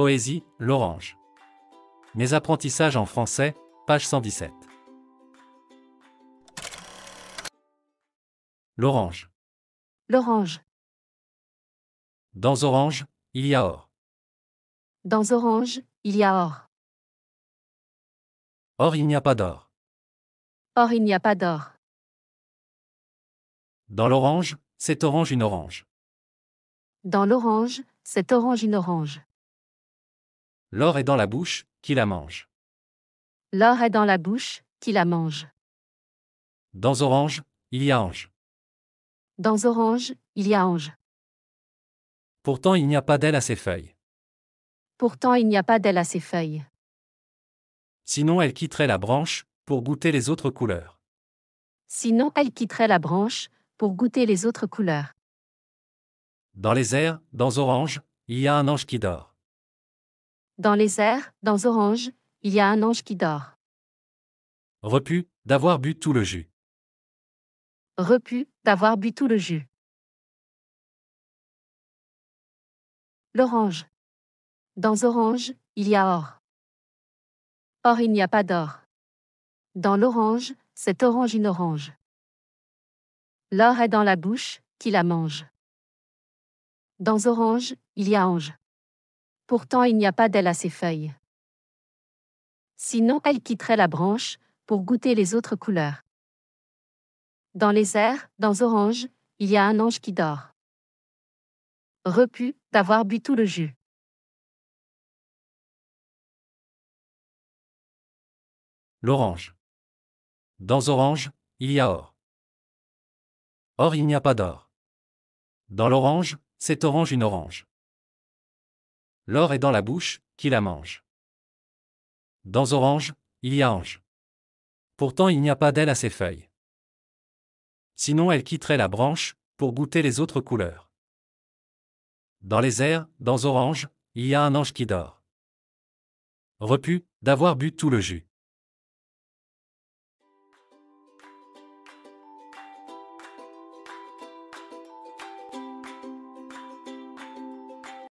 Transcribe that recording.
Poésie, l'orange. Mes apprentissages en français, page 117. L'orange. L'orange. Dans orange, il y a or. Dans orange, il y a or. Or il n'y a pas d'or. Or il n'y a pas d'or. Dans l'orange, c'est orange une orange. Dans l'orange, c'est orange une orange. L'or est dans la bouche, qui la mange. L'or est dans la bouche, qui la mange. Dans Orange, il y a Ange. Dans Orange, il y a Ange. Pourtant il n'y a pas d'aile à ses feuilles. Pourtant il n'y a pas d'aile à ses feuilles. Sinon elle quitterait la branche, pour goûter les autres couleurs. Sinon elle quitterait la branche, pour goûter les autres couleurs. Dans les airs, dans Orange, il y a un ange qui dort. Dans les airs, dans Orange, il y a un ange qui dort. Repu, d'avoir bu tout le jus. Repu, d'avoir bu tout le jus. L'orange. Dans Orange, il y a or. Or il n'y a pas d'or. Dans l'orange, c'est orange une orange. L'or est dans la bouche, qui la mange. Dans Orange, il y a ange pourtant il n'y a pas d'elle à ses feuilles. Sinon elle quitterait la branche, pour goûter les autres couleurs. Dans les airs, dans Orange, il y a un ange qui dort. Repu d'avoir bu tout le jus. L'orange. Dans Orange, il y a or. Or il n'y a pas d'or. Dans l'orange, c'est orange une orange. L'or est dans la bouche, qui la mange. Dans Orange, il y a Ange. Pourtant il n'y a pas d'aile à ses feuilles. Sinon elle quitterait la branche, pour goûter les autres couleurs. Dans les airs, dans Orange, il y a un ange qui dort. Repu, d'avoir bu tout le jus.